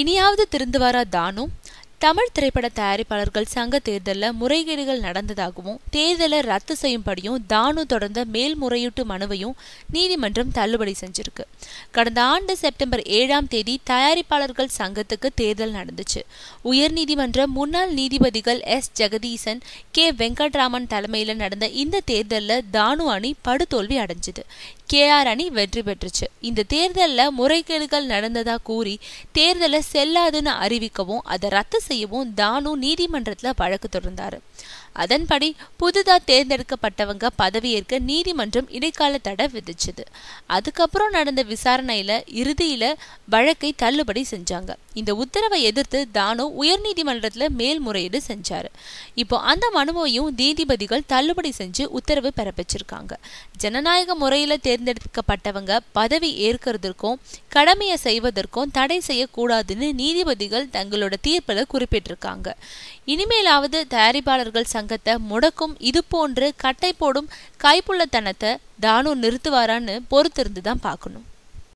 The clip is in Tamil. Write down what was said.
இனியாவது திருந்துவாரா தானும் தமிழ் திரைப்பட தயாரிப்பாளர்கள் சங்க தேர்தலில் முறைகேடுகள் நடந்ததாகவும் தேர்தலை ரத்து செய்யும்படியும் தானு தொடர்ந்த மேல்முறையீட்டு மனுவையும் நீதிமன்றம் தள்ளுபடி செஞ்சிருக்கு கடந்த ஆண்டு செப்டம்பர் ஏழாம் தேதி தயாரிப்பாளர்கள் சங்கத்துக்கு தேர்தல் நடந்துச்சு உயர்நீதிமன்ற முன்னாள் நீதிபதிகள் எஸ் ஜெகதீசன் கே வெங்கட்ராமன் தலைமையில் நடந்த இந்த தேர்தலில் தானு அணி படுதோல்வி அடைஞ்சது கேஆர் அணி வெற்றி பெற்றுச்சு இந்த தேர்தலில் முறைகேடுகள் நடந்ததாக கூறி தேர்தலை செல்லாதுன்னு அறிவிக்கவும் அதை ரத்து செய்யவும் தானு நீதிமன்றத்தில் வழக்கு தொடர்ந்தார் அதன்படி புதுதாக தேர்ந்தெடுக்கப்பட்டவங்க பதவியேற்க நீதிமன்றம் இடைக்கால தடை விதிச்சது அதுக்கப்புறம் நடந்த விசாரணையில் இறுதியில் வழக்கை தள்ளுபடி செஞ்சாங்க இந்த உத்தரவை எதிர்த்து தானு உயர்நீதிமன்றத்தில் மேல்முறையீடு செஞ்சார் இப்போ அந்த மனுவையும் நீதிபதிகள் தள்ளுபடி செஞ்சு உத்தரவு பிறப்பிச்சிருக்காங்க ஜனநாயக முறையில் தேர் தேர்ந்தெடுக்கப்பட்டவங்க பதவி ஏற்கிறதுக்கும் கடமையை செய்வதற்கும் தடை செய்யக்கூடாதுன்னு நீதிபதிகள் தங்களோட தீர்ப்பில் குறிப்பிட்டிருக்காங்க இனிமேலாவது தயாரிப்பாளர்கள் சங்கத்தை முடக்கும் இது போன்று கட்டை போடும் கைப்புள்ளத்தனத்தை தானு நிறுத்துவாரான்னு பொறுத்திருந்து தான் பார்க்கணும்